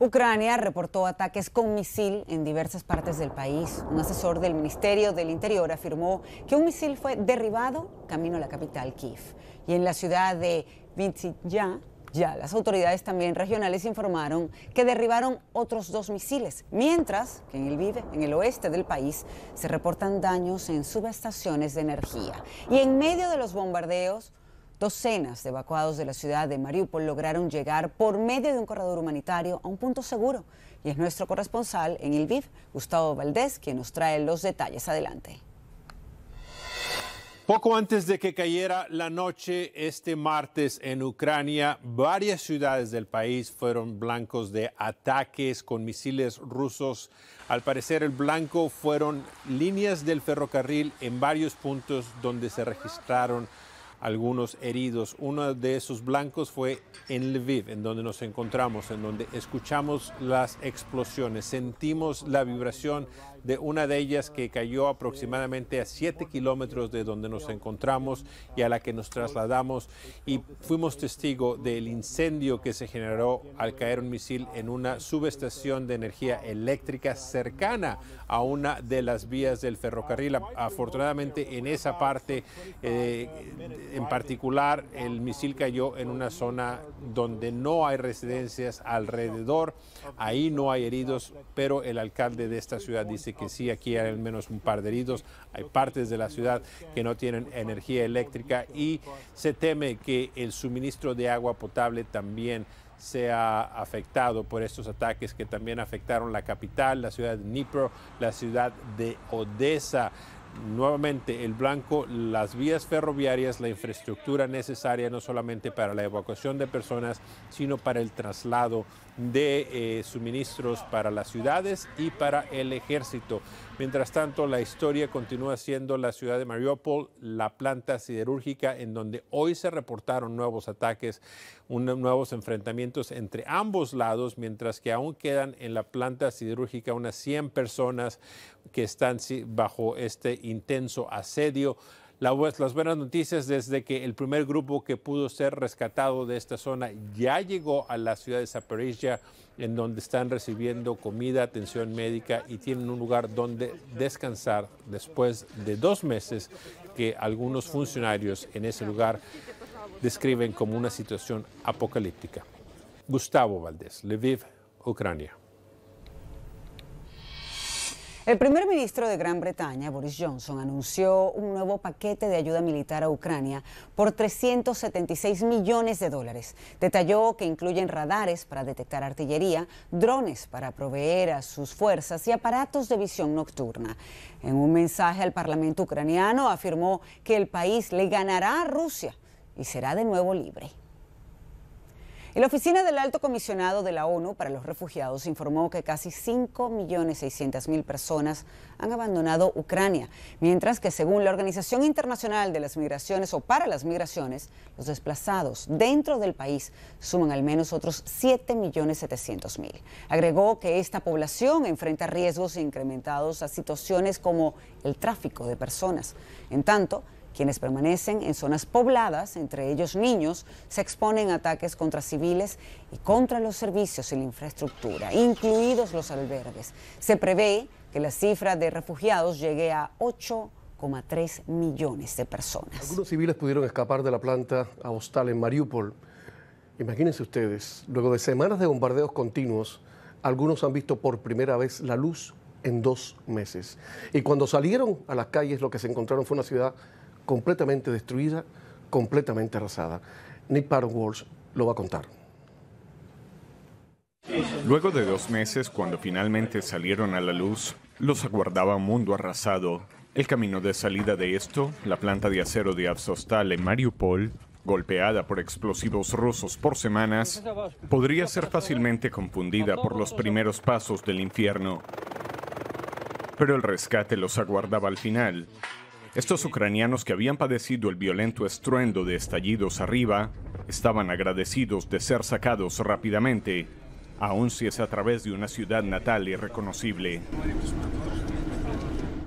Ucrania reportó ataques con misil en diversas partes del país. Un asesor del Ministerio del Interior afirmó que un misil fue derribado camino a la capital Kiev. Y en la ciudad de Vinnytsia, ya las autoridades también regionales informaron que derribaron otros dos misiles, mientras que en el en el oeste del país, se reportan daños en subestaciones de energía. Y en medio de los bombardeos, Docenas de evacuados de la ciudad de Mariupol lograron llegar por medio de un corredor humanitario a un punto seguro. Y es nuestro corresponsal en elviv Gustavo Valdés, quien nos trae los detalles. Adelante. Poco antes de que cayera la noche este martes en Ucrania, varias ciudades del país fueron blancos de ataques con misiles rusos. Al parecer el blanco fueron líneas del ferrocarril en varios puntos donde se registraron algunos heridos. Uno de esos blancos fue en Lviv, en donde nos encontramos, en donde escuchamos las explosiones, sentimos la vibración de una de ellas que cayó aproximadamente a 7 kilómetros de donde nos encontramos y a la que nos trasladamos y fuimos testigo del incendio que se generó al caer un misil en una subestación de energía eléctrica cercana a una de las vías del ferrocarril. Afortunadamente en esa parte eh, en particular el misil cayó en una zona donde no hay residencias alrededor, ahí no hay heridos, pero el alcalde de esta ciudad dice que sí, aquí hay al menos un par de heridos, hay partes de la ciudad que no tienen energía eléctrica y se teme que el suministro de agua potable también sea afectado por estos ataques que también afectaron la capital, la ciudad de Nipro la ciudad de Odessa. Nuevamente, el blanco, las vías ferroviarias, la infraestructura necesaria no solamente para la evacuación de personas, sino para el traslado de eh, suministros para las ciudades y para el ejército. Mientras tanto, la historia continúa siendo la ciudad de Mariupol, la planta siderúrgica en donde hoy se reportaron nuevos ataques, nuevos enfrentamientos entre ambos lados, mientras que aún quedan en la planta siderúrgica unas 100 personas que están bajo este intenso asedio las buenas noticias desde que el primer grupo que pudo ser rescatado de esta zona ya llegó a la ciudad de Zaporizhia, en donde están recibiendo comida, atención médica y tienen un lugar donde descansar después de dos meses que algunos funcionarios en ese lugar describen como una situación apocalíptica. Gustavo Valdés, Lviv, Ucrania. El primer ministro de Gran Bretaña, Boris Johnson, anunció un nuevo paquete de ayuda militar a Ucrania por 376 millones de dólares. Detalló que incluyen radares para detectar artillería, drones para proveer a sus fuerzas y aparatos de visión nocturna. En un mensaje al Parlamento ucraniano afirmó que el país le ganará a Rusia y será de nuevo libre la oficina del Alto Comisionado de la ONU para los Refugiados informó que casi 5.600.000 personas han abandonado Ucrania, mientras que según la Organización Internacional de las Migraciones o para las Migraciones, los desplazados dentro del país suman al menos otros 7.700.000. Agregó que esta población enfrenta riesgos incrementados a situaciones como el tráfico de personas. En tanto, quienes permanecen en zonas pobladas, entre ellos niños, se exponen a ataques contra civiles y contra los servicios y la infraestructura, incluidos los albergues. Se prevé que la cifra de refugiados llegue a 8,3 millones de personas. Algunos civiles pudieron escapar de la planta a hostal en Mariupol. Imagínense ustedes, luego de semanas de bombardeos continuos, algunos han visto por primera vez la luz en dos meses. Y cuando salieron a las calles, lo que se encontraron fue una ciudad completamente destruida, completamente arrasada. Nick Parrot lo va a contar. Luego de dos meses, cuando finalmente salieron a la luz, los aguardaba un mundo arrasado. El camino de salida de esto, la planta de acero de absostal en Mariupol, golpeada por explosivos rusos por semanas, podría ser fácilmente confundida por los primeros pasos del infierno. Pero el rescate los aguardaba al final, estos ucranianos que habían padecido el violento estruendo de estallidos arriba estaban agradecidos de ser sacados rápidamente, aun si es a través de una ciudad natal irreconocible.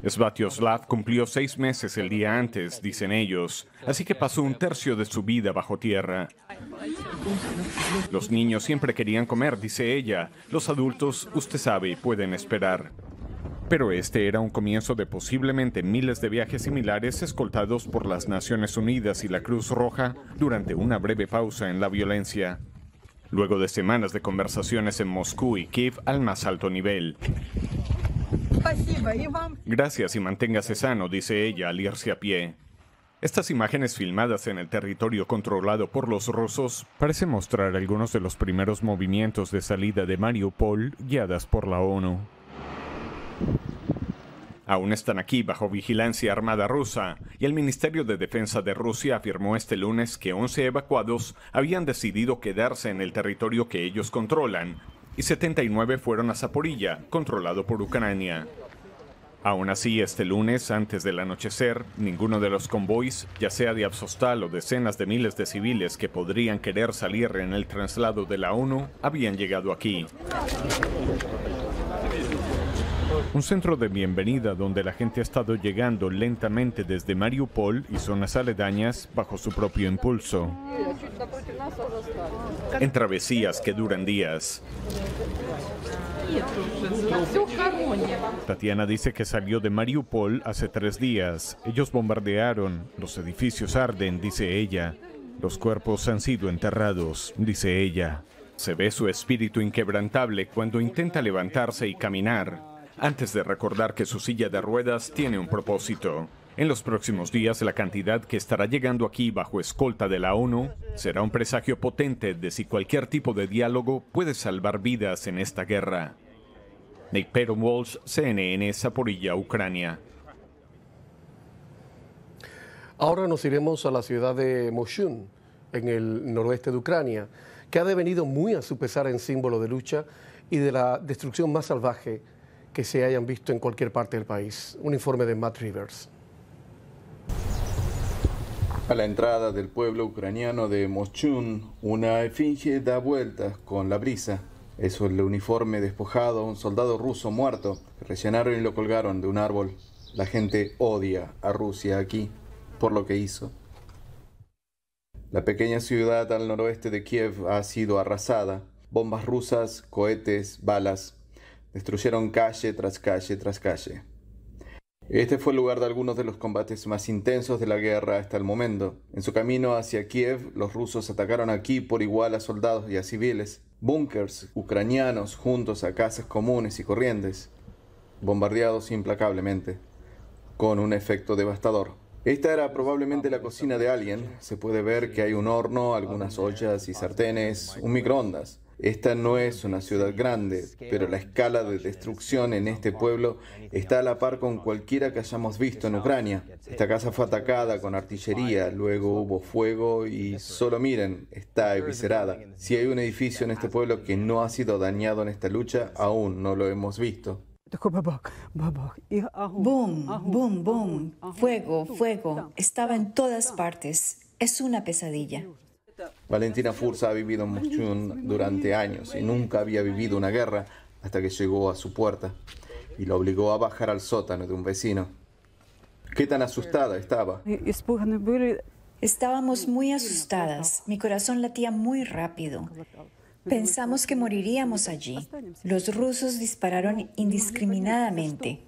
Svatioslav cumplió seis meses el día antes, dicen ellos, así que pasó un tercio de su vida bajo tierra. Los niños siempre querían comer, dice ella. Los adultos, usted sabe, pueden esperar pero este era un comienzo de posiblemente miles de viajes similares escoltados por las Naciones Unidas y la Cruz Roja durante una breve pausa en la violencia. Luego de semanas de conversaciones en Moscú y Kiev al más alto nivel. Gracias y manténgase sano, dice ella al irse a pie. Estas imágenes filmadas en el territorio controlado por los rusos parecen mostrar algunos de los primeros movimientos de salida de Mariupol guiadas por la ONU. Aún están aquí bajo vigilancia armada rusa y el Ministerio de Defensa de Rusia afirmó este lunes que 11 evacuados habían decidido quedarse en el territorio que ellos controlan y 79 fueron a Zaporilla, controlado por Ucrania. Aún así, este lunes, antes del anochecer, ninguno de los convoys, ya sea de Absostal o decenas de miles de civiles que podrían querer salir en el traslado de la ONU, habían llegado aquí. Un centro de bienvenida donde la gente ha estado llegando lentamente desde Mariupol y zonas aledañas bajo su propio impulso. En travesías que duran días. Tatiana dice que salió de Mariupol hace tres días. Ellos bombardearon, los edificios arden, dice ella. Los cuerpos han sido enterrados, dice ella. Se ve su espíritu inquebrantable cuando intenta levantarse y caminar antes de recordar que su silla de ruedas tiene un propósito. En los próximos días, la cantidad que estará llegando aquí bajo escolta de la ONU será un presagio potente de si cualquier tipo de diálogo puede salvar vidas en esta guerra. Nick Peron Walsh, CNN Zaporilla, Ucrania. Ahora nos iremos a la ciudad de Moshun, en el noroeste de Ucrania, que ha devenido muy a su pesar en símbolo de lucha y de la destrucción más salvaje que se hayan visto en cualquier parte del país. Un informe de Matt Rivers. A la entrada del pueblo ucraniano de Moschun, una efinge da vueltas con la brisa. Eso es el uniforme despojado a un soldado ruso muerto. Rellenaron y lo colgaron de un árbol. La gente odia a Rusia aquí por lo que hizo. La pequeña ciudad al noroeste de Kiev ha sido arrasada. Bombas rusas, cohetes, balas. Destruyeron calle tras calle tras calle. Este fue el lugar de algunos de los combates más intensos de la guerra hasta el momento. En su camino hacia Kiev, los rusos atacaron aquí por igual a soldados y a civiles, búnkers ucranianos juntos a casas comunes y corrientes, bombardeados implacablemente, con un efecto devastador. Esta era probablemente la cocina de alguien. Se puede ver que hay un horno, algunas ollas y sartenes, un microondas. Esta no es una ciudad grande, pero la escala de destrucción en este pueblo está a la par con cualquiera que hayamos visto en Ucrania. Esta casa fue atacada con artillería, luego hubo fuego y solo miren, está eviscerada. Si hay un edificio en este pueblo que no ha sido dañado en esta lucha, aún no lo hemos visto. Boom, boom, boom, fuego, fuego. Estaba en todas partes. Es una pesadilla. Valentina Fursa ha vivido en Mochun durante años y nunca había vivido una guerra hasta que llegó a su puerta y la obligó a bajar al sótano de un vecino. ¿Qué tan asustada estaba? Estábamos muy asustadas. Mi corazón latía muy rápido. Pensamos que moriríamos allí. Los rusos dispararon indiscriminadamente.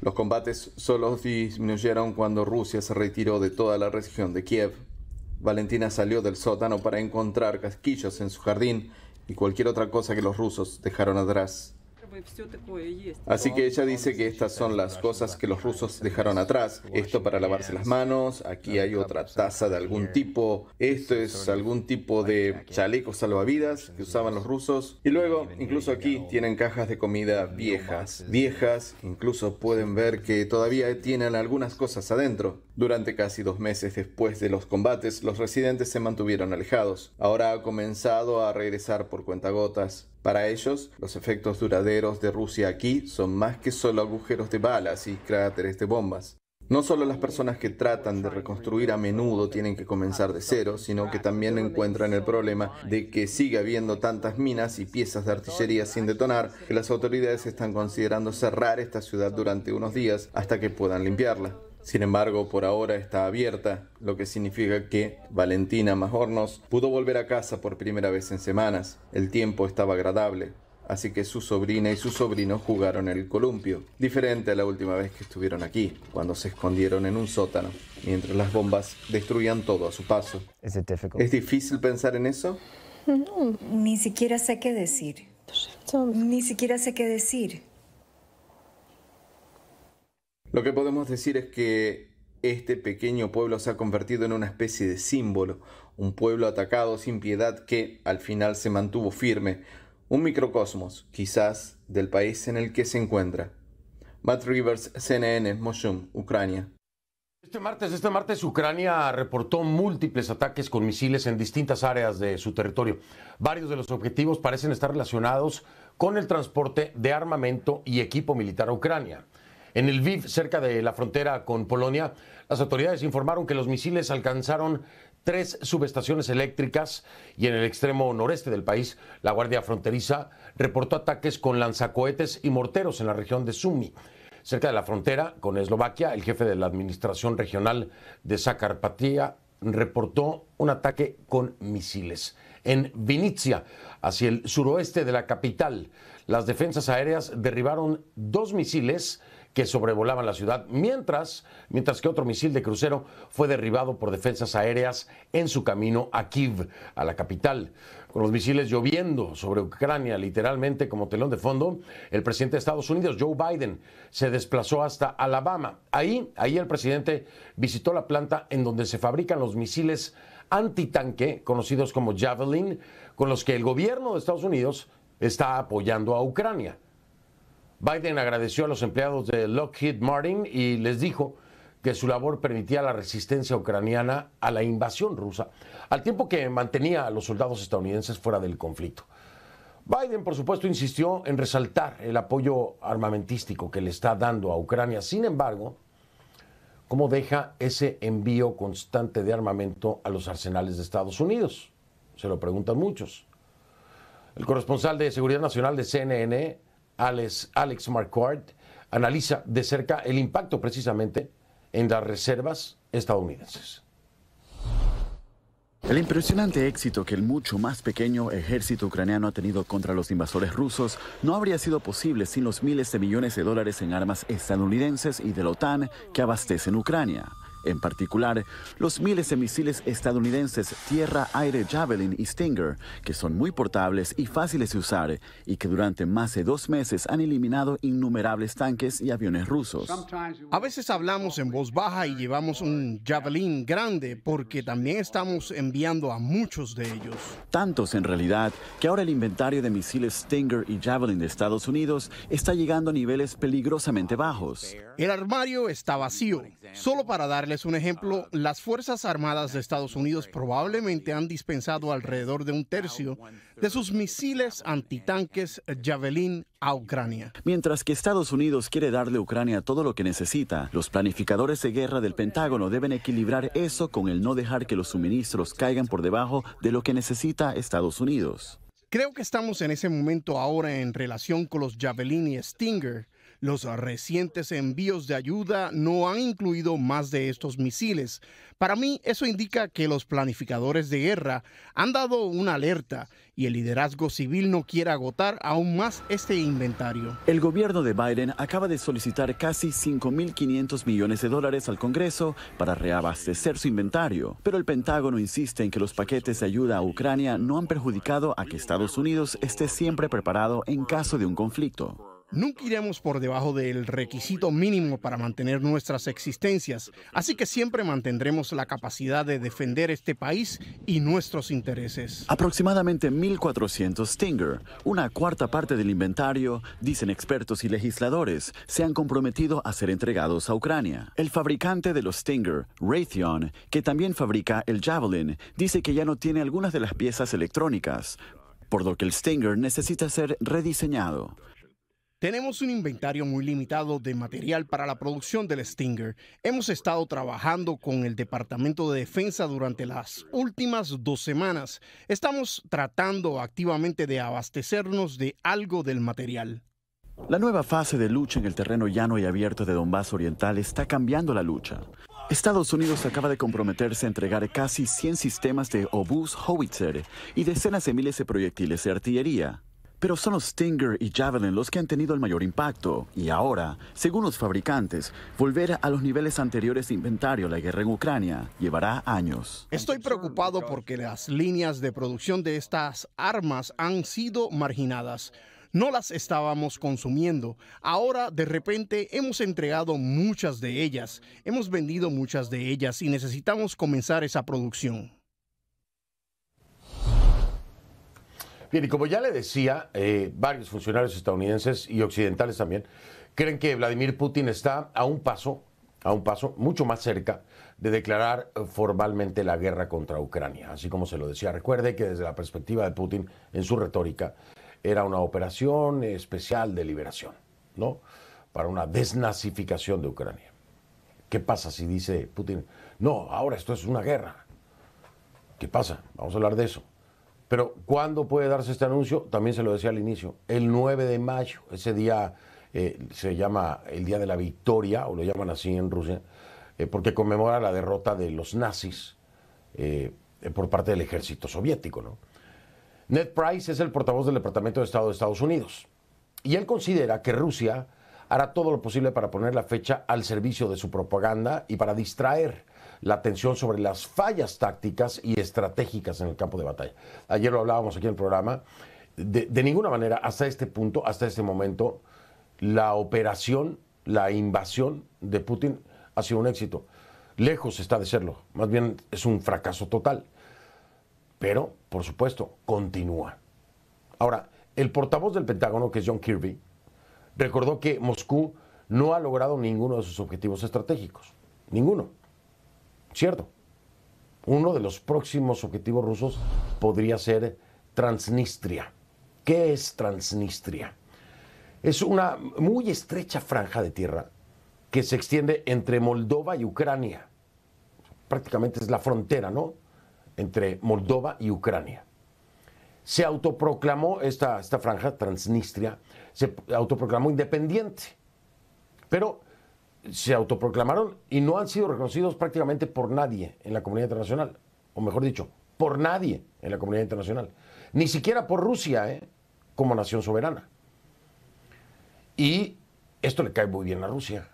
Los combates solo disminuyeron cuando Rusia se retiró de toda la región de Kiev. Valentina salió del sótano para encontrar casquillos en su jardín y cualquier otra cosa que los rusos dejaron atrás. Así que ella dice que estas son las cosas que los rusos dejaron atrás. Esto para lavarse las manos, aquí hay otra taza de algún tipo, esto es algún tipo de chaleco salvavidas que usaban los rusos. Y luego, incluso aquí tienen cajas de comida viejas, viejas, incluso pueden ver que todavía tienen algunas cosas adentro. Durante casi dos meses después de los combates, los residentes se mantuvieron alejados. Ahora ha comenzado a regresar por cuentagotas. Para ellos, los efectos duraderos de Rusia aquí son más que solo agujeros de balas y cráteres de bombas. No solo las personas que tratan de reconstruir a menudo tienen que comenzar de cero, sino que también encuentran el problema de que sigue habiendo tantas minas y piezas de artillería sin detonar que las autoridades están considerando cerrar esta ciudad durante unos días hasta que puedan limpiarla. Sin embargo, por ahora está abierta, lo que significa que Valentina Majornos pudo volver a casa por primera vez en semanas. El tiempo estaba agradable, así que su sobrina y su sobrino jugaron el columpio, diferente a la última vez que estuvieron aquí, cuando se escondieron en un sótano, mientras las bombas destruían todo a su paso. ¿Es difícil pensar en eso? Ni siquiera sé qué decir. Ni siquiera sé qué decir. Lo que podemos decir es que este pequeño pueblo se ha convertido en una especie de símbolo, un pueblo atacado sin piedad que al final se mantuvo firme, un microcosmos, quizás, del país en el que se encuentra. Matt Rivers, CNN, Moshum, Ucrania. Este martes, este martes, Ucrania reportó múltiples ataques con misiles en distintas áreas de su territorio. Varios de los objetivos parecen estar relacionados con el transporte de armamento y equipo militar a Ucrania. En el VIV, cerca de la frontera con Polonia, las autoridades informaron que los misiles alcanzaron tres subestaciones eléctricas y en el extremo noreste del país, la Guardia Fronteriza reportó ataques con lanzacohetes y morteros en la región de Sumi. Cerca de la frontera con Eslovaquia, el jefe de la Administración Regional de Zacarpatía reportó un ataque con misiles. En Vinicia, hacia el suroeste de la capital, las defensas aéreas derribaron dos misiles que sobrevolaban la ciudad, mientras, mientras que otro misil de crucero fue derribado por defensas aéreas en su camino a Kiev, a la capital. Con los misiles lloviendo sobre Ucrania, literalmente como telón de fondo, el presidente de Estados Unidos, Joe Biden, se desplazó hasta Alabama. Ahí, ahí el presidente visitó la planta en donde se fabrican los misiles antitanque, conocidos como Javelin, con los que el gobierno de Estados Unidos está apoyando a Ucrania. Biden agradeció a los empleados de Lockheed Martin y les dijo que su labor permitía la resistencia ucraniana a la invasión rusa, al tiempo que mantenía a los soldados estadounidenses fuera del conflicto. Biden, por supuesto, insistió en resaltar el apoyo armamentístico que le está dando a Ucrania. Sin embargo, ¿cómo deja ese envío constante de armamento a los arsenales de Estados Unidos? Se lo preguntan muchos. El corresponsal de Seguridad Nacional de CNN, Alex, Marquardt, analiza de cerca el impacto precisamente en las reservas estadounidenses. El impresionante éxito que el mucho más pequeño ejército ucraniano ha tenido contra los invasores rusos no habría sido posible sin los miles de millones de dólares en armas estadounidenses y de la OTAN que abastecen Ucrania. En particular, los miles de misiles estadounidenses tierra, aire, Javelin y Stinger, que son muy portables y fáciles de usar y que durante más de dos meses han eliminado innumerables tanques y aviones rusos. A veces hablamos en voz baja y llevamos un Javelin grande porque también estamos enviando a muchos de ellos. Tantos en realidad que ahora el inventario de misiles Stinger y Javelin de Estados Unidos está llegando a niveles peligrosamente bajos. El armario está vacío, solo para dar darles un ejemplo, las Fuerzas Armadas de Estados Unidos probablemente han dispensado alrededor de un tercio de sus misiles antitanques Javelin a Ucrania. Mientras que Estados Unidos quiere darle a Ucrania todo lo que necesita, los planificadores de guerra del Pentágono deben equilibrar eso con el no dejar que los suministros caigan por debajo de lo que necesita Estados Unidos. Creo que estamos en ese momento ahora en relación con los Javelin y Stinger los recientes envíos de ayuda no han incluido más de estos misiles. Para mí, eso indica que los planificadores de guerra han dado una alerta y el liderazgo civil no quiere agotar aún más este inventario. El gobierno de Biden acaba de solicitar casi 5.500 millones de dólares al Congreso para reabastecer su inventario, pero el Pentágono insiste en que los paquetes de ayuda a Ucrania no han perjudicado a que Estados Unidos esté siempre preparado en caso de un conflicto. Nunca iremos por debajo del requisito mínimo para mantener nuestras existencias, así que siempre mantendremos la capacidad de defender este país y nuestros intereses. Aproximadamente 1.400 Stinger, una cuarta parte del inventario, dicen expertos y legisladores, se han comprometido a ser entregados a Ucrania. El fabricante de los Stinger, Raytheon, que también fabrica el Javelin, dice que ya no tiene algunas de las piezas electrónicas, por lo que el Stinger necesita ser rediseñado. Tenemos un inventario muy limitado de material para la producción del Stinger. Hemos estado trabajando con el Departamento de Defensa durante las últimas dos semanas. Estamos tratando activamente de abastecernos de algo del material. La nueva fase de lucha en el terreno llano y abierto de Donbass Oriental está cambiando la lucha. Estados Unidos acaba de comprometerse a entregar casi 100 sistemas de obús howitzer y decenas de miles de proyectiles de artillería. Pero son los Stinger y Javelin los que han tenido el mayor impacto, y ahora, según los fabricantes, volver a los niveles anteriores de inventario la guerra en Ucrania llevará años. Estoy preocupado porque las líneas de producción de estas armas han sido marginadas. No las estábamos consumiendo. Ahora, de repente, hemos entregado muchas de ellas, hemos vendido muchas de ellas y necesitamos comenzar esa producción. Bien, y como ya le decía, eh, varios funcionarios estadounidenses y occidentales también creen que Vladimir Putin está a un paso, a un paso mucho más cerca de declarar eh, formalmente la guerra contra Ucrania, así como se lo decía. Recuerde que desde la perspectiva de Putin, en su retórica, era una operación especial de liberación, ¿no? Para una desnazificación de Ucrania. ¿Qué pasa si dice Putin, no, ahora esto es una guerra? ¿Qué pasa? Vamos a hablar de eso. Pero ¿cuándo puede darse este anuncio? También se lo decía al inicio, el 9 de mayo, ese día eh, se llama el Día de la Victoria, o lo llaman así en Rusia, eh, porque conmemora la derrota de los nazis eh, por parte del ejército soviético. ¿no? Ned Price es el portavoz del Departamento de Estado de Estados Unidos, y él considera que Rusia hará todo lo posible para poner la fecha al servicio de su propaganda y para distraer la atención sobre las fallas tácticas y estratégicas en el campo de batalla. Ayer lo hablábamos aquí en el programa. De, de ninguna manera, hasta este punto, hasta este momento, la operación, la invasión de Putin ha sido un éxito. Lejos está de serlo. Más bien es un fracaso total. Pero, por supuesto, continúa. Ahora, el portavoz del Pentágono, que es John Kirby, recordó que Moscú no ha logrado ninguno de sus objetivos estratégicos. Ninguno. ¿cierto? Uno de los próximos objetivos rusos podría ser Transnistria. ¿Qué es Transnistria? Es una muy estrecha franja de tierra que se extiende entre Moldova y Ucrania. Prácticamente es la frontera, ¿no? Entre Moldova y Ucrania. Se autoproclamó esta, esta franja, Transnistria, se autoproclamó independiente. Pero se autoproclamaron y no han sido reconocidos prácticamente por nadie en la comunidad internacional, o mejor dicho, por nadie en la comunidad internacional, ni siquiera por Rusia ¿eh? como nación soberana. Y esto le cae muy bien a Rusia,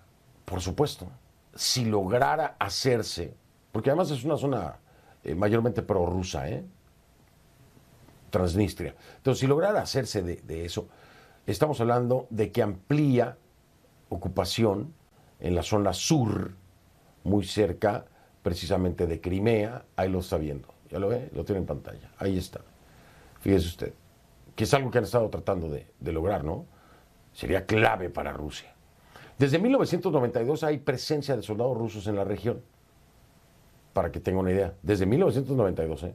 por supuesto, si lograra hacerse, porque además es una zona eh, mayormente prorrusa, ¿eh? Transnistria. Entonces, si lograra hacerse de, de eso, estamos hablando de que amplía ocupación en la zona sur, muy cerca precisamente de Crimea, ahí lo está viendo, ya lo ve, lo tiene en pantalla, ahí está, fíjese usted, que es algo que han estado tratando de, lograr, ¿no? Sería clave para Rusia. Desde 1992 hay presencia de soldados rusos en la región, para que tenga una idea, desde 1992, ¿eh?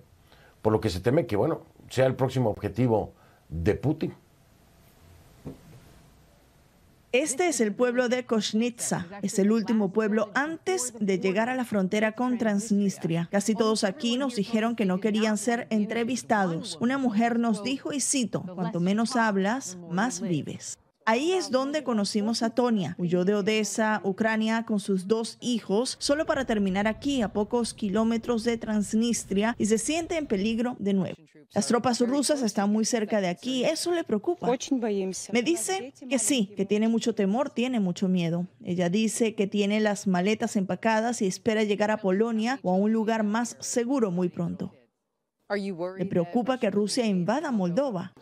Por lo que se teme que, bueno, sea el próximo objetivo de Putin. Este es el pueblo de Koshnitsa, es el último pueblo antes de llegar a la frontera con Transnistria. Casi todos aquí nos dijeron que no querían ser entrevistados. Una mujer nos dijo, y cito, cuanto menos hablas, más vives. Ahí es donde conocimos a Tonia. Huyó de Odessa, Ucrania, con sus dos hijos, solo para terminar aquí, a pocos kilómetros de Transnistria, y se siente en peligro de nuevo. Las tropas rusas están muy cerca de aquí, eso le preocupa. Me dice que sí, que tiene mucho temor, tiene mucho miedo. Ella dice que tiene las maletas empacadas y espera llegar a Polonia o a un lugar más seguro muy pronto. ¿Le preocupa que Rusia invada Moldova?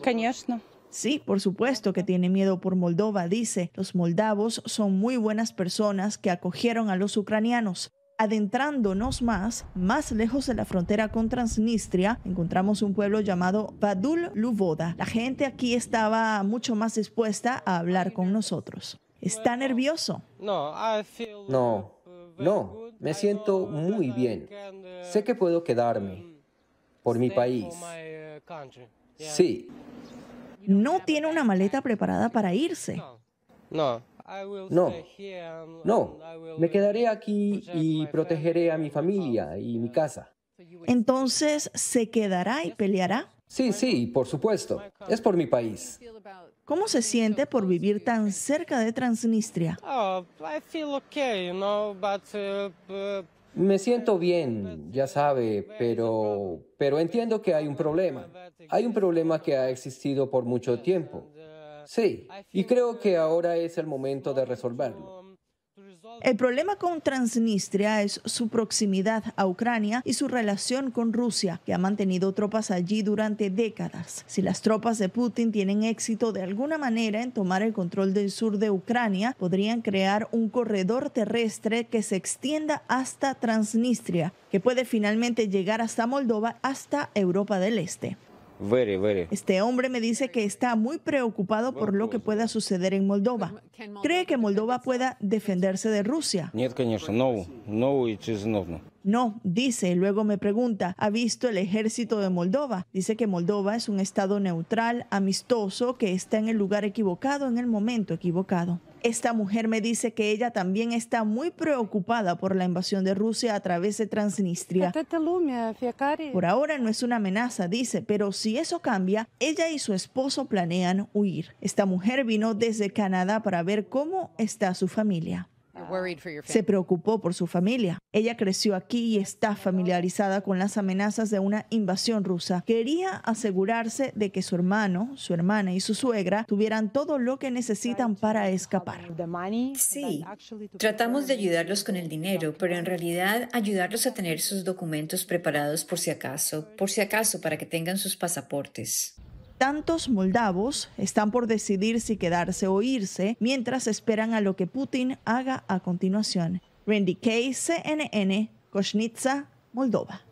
Sí, por supuesto que tiene miedo por Moldova, dice. Los moldavos son muy buenas personas que acogieron a los ucranianos. Adentrándonos más, más lejos de la frontera con Transnistria, encontramos un pueblo llamado Badul Luvoda. La gente aquí estaba mucho más dispuesta a hablar con nosotros. ¿Está nervioso? No, no, no, me siento muy bien. Uh, sé que puedo quedarme por mi país. Uh, sí, no tiene una maleta preparada para irse. No, no, me quedaré aquí y protegeré a mi familia y mi casa. Entonces, ¿se quedará y peleará? Sí, sí, por supuesto. Es por mi país. ¿Cómo se siente por vivir tan cerca de Transnistria? Oh, uh, uh, me siento bien, ya sabe, pero, pero entiendo que hay un problema. Hay un problema que ha existido por mucho tiempo. Sí, y creo que ahora es el momento de resolverlo. El problema con Transnistria es su proximidad a Ucrania y su relación con Rusia, que ha mantenido tropas allí durante décadas. Si las tropas de Putin tienen éxito de alguna manera en tomar el control del sur de Ucrania, podrían crear un corredor terrestre que se extienda hasta Transnistria, que puede finalmente llegar hasta Moldova, hasta Europa del Este. Este hombre me dice que está muy preocupado por lo que pueda suceder en Moldova. ¿Cree que Moldova pueda defenderse de Rusia? No, dice, luego me pregunta, ¿ha visto el ejército de Moldova? Dice que Moldova es un estado neutral, amistoso, que está en el lugar equivocado, en el momento equivocado. Esta mujer me dice que ella también está muy preocupada por la invasión de Rusia a través de Transnistria. Por ahora no es una amenaza, dice, pero si eso cambia, ella y su esposo planean huir. Esta mujer vino desde Canadá para ver cómo está su familia. Se preocupó por su familia. Ella creció aquí y está familiarizada con las amenazas de una invasión rusa. Quería asegurarse de que su hermano, su hermana y su suegra tuvieran todo lo que necesitan para escapar. Sí, tratamos de ayudarlos con el dinero, pero en realidad ayudarlos a tener sus documentos preparados por si acaso, por si acaso para que tengan sus pasaportes. Tantos moldavos están por decidir si quedarse o irse mientras esperan a lo que Putin haga a continuación. Randy Kay, CNN, Moldova.